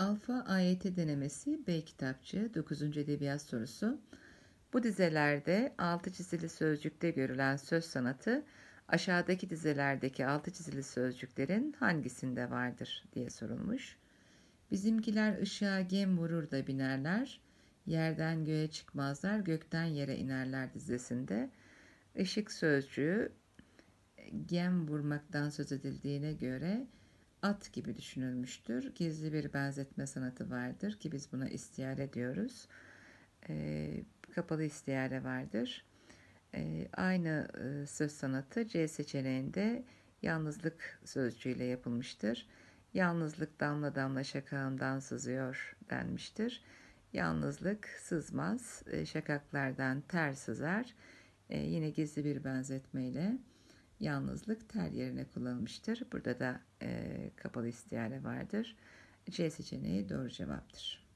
Alfa AYT denemesi B kitapçı 9. edebiyat sorusu. Bu dizelerde altı çizili sözcükte görülen söz sanatı aşağıdaki dizelerdeki altı çizili sözcüklerin hangisinde vardır diye sorulmuş. Bizimkiler ışığa gem vurur da binerler, yerden göğe çıkmazlar, gökten yere inerler dizesinde. Işık sözcüğü gem vurmaktan söz edildiğine göre at gibi düşünülmüştür. Gizli bir benzetme sanatı vardır ki biz buna istiyare diyoruz. E, kapalı istiyare vardır. E, aynı e, söz sanatı C seçeneğinde yalnızlık sözcüğüyle yapılmıştır. Yalnızlık damla damla şakağımdan sızıyor denmiştir. Yalnızlık sızmaz, e, şakaklardan ter sızar. E, yine gizli bir benzetmeyle yalnızlık ter yerine kullanılmıştır. Burada da e, kapalı istiyare vardır. C seçeneği doğru cevaptır.